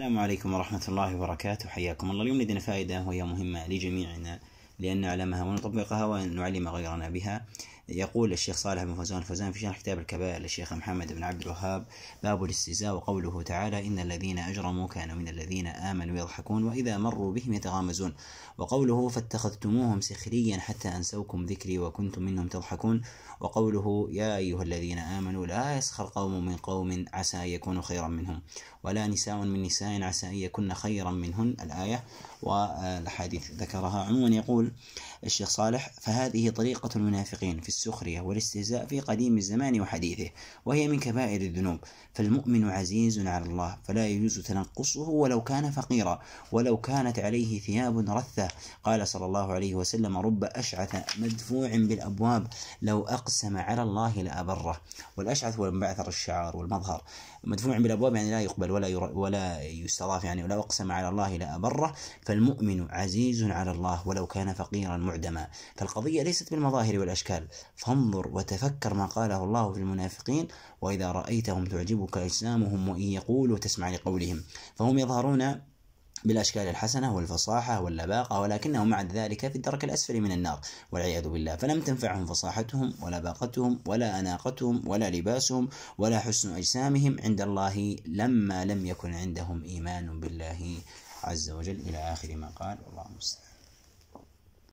السلام عليكم ورحمة الله وبركاته حياكم الله اليوم لدينا فائدة وهي مهمة لجميعنا لأن نعلمها ونطبقها ونعلم غيرنا بها يقول الشيخ صالح بن فوزان الفوزان في شرح كتاب الكبائر للشيخ محمد بن عبد الوهاب باب الاستهزاء وقوله تعالى إن الذين أجرموا كانوا من الذين آمنوا يضحكون وإذا مروا بهم يتغامزون وقوله فاتخذتموهم سخريا حتى أنسوكم ذكري وكنتم منهم تضحكون وقوله يا أيها الذين آمنوا لا يسخر قوم من قوم عسى أن يكونوا خيرا منهم ولا نساء من نساء عسى أن يكن خيرا منهن الآية والحديث ذكرها عموما يقول الشيخ صالح فهذه طريقة المنافقين في السخرية والاستهزاء في قديم الزمان وحديثه وهي من كبائر الذنوب فالمؤمن عزيز على الله فلا يجوز تنقصه ولو كان فقيرا ولو كانت عليه ثياب رثة قال صلى الله عليه وسلم رب أشعث مدفوع بالأبواب لو أقسم على الله لأبره والأشعث هو المبعثر الشعار والمظهر مدفوع بالأبواب يعني لا يقبل ولا ولا يستضاف يعني ولا أقسم على الله لأبره فالمؤمن عزيز على الله ولو كان فقيرا معدما فالقضية ليست بالمظاهر والأشكال فانظر وتفكر ما قاله الله في المنافقين وإذا رأيتهم تعجبك أجسامهم وإن يقولوا تسمع لقولهم فهم يظهرون بالأشكال الحسنة والفصاحة واللباقة ولكنهم مع ذلك في الدرك الأسفل من النار والعياذ بالله فلم تنفعهم فصاحتهم ولباقتهم ولا أناقتهم ولا لباسهم ولا حسن أجسامهم عند الله لما لم يكن عندهم إيمان بالله عز وجل إلى آخر ما قال والله المستعان